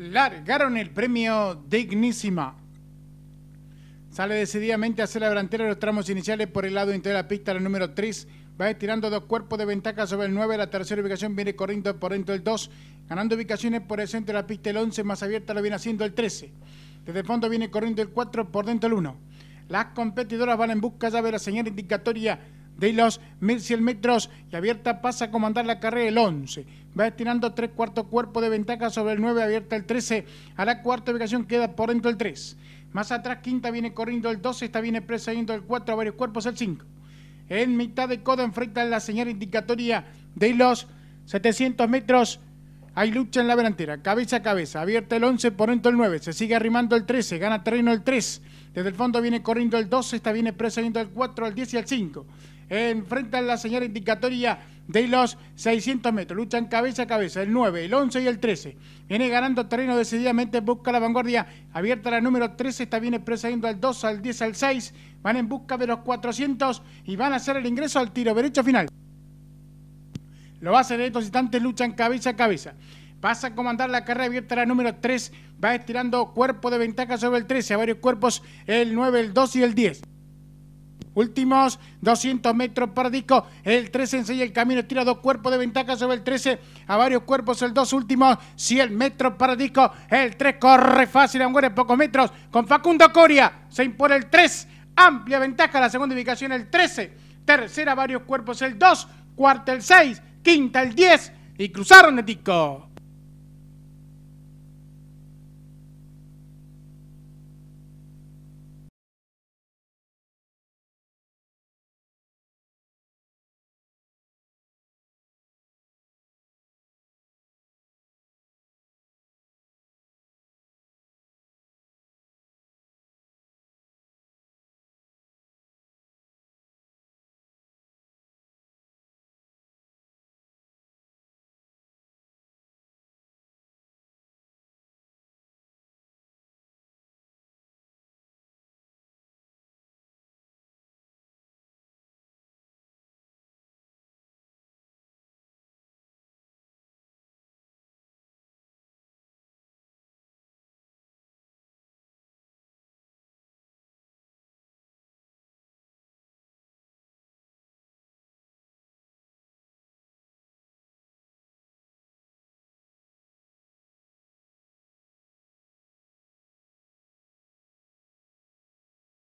largaron el premio Dignísima. Sale decididamente a hacer la delantera los tramos iniciales por el lado interior de la pista, la número 3. Va estirando dos cuerpos de ventaja sobre el 9. La tercera ubicación viene corriendo por dentro el 2. Ganando ubicaciones por el centro de la pista, el 11. Más abierta lo viene haciendo el 13. Desde fondo viene corriendo el 4, por dentro el 1. Las competidoras van en busca ya de la señal indicatoria de los 1.100 metros y Abierta pasa a comandar la carrera el 11. Va estirando tres cuartos cuerpo de ventaja sobre el 9, Abierta el 13. A la cuarta ubicación queda por dentro el 3. Más atrás, quinta viene corriendo el 12, esta viene precediendo el 4, a varios cuerpos el 5. En mitad de coda enfrenta la señal indicatoria de los 700 metros hay lucha en la delantera, cabeza a cabeza, abierta el 11, poniendo el 9, se sigue arrimando el 13, gana terreno el 3. Desde el fondo viene corriendo el 12, está viene precediendo el 4, el 10 y el 5. Enfrentan la señal indicatoria de los 600 metros. Luchan cabeza a cabeza, el 9, el 11 y el 13. Viene ganando terreno decididamente, busca la vanguardia. Abierta la número 13, Está viene precediendo al 2, al 10, al 6. Van en busca de los 400 y van a hacer el ingreso al tiro derecho final. Lo hacen de estos instantes, luchan cabeza a cabeza. Pasa a comandar la carrera abierta la número 3. Va estirando cuerpo de ventaja sobre el 13. A varios cuerpos, el 9, el 2 y el 10. Últimos 200 metros para disco. El 13 enseña el camino. Tira dos cuerpos de ventaja sobre el 13. A varios cuerpos el 2. Últimos 100 metros para disco. El 3 corre fácil. en pocos metros. Con Facundo Coria. Se impone el 3. Amplia ventaja. La segunda ubicación el 13. Tercera varios cuerpos el 2. Cuarta el 6 quinta el 10 y cruzaron el tico.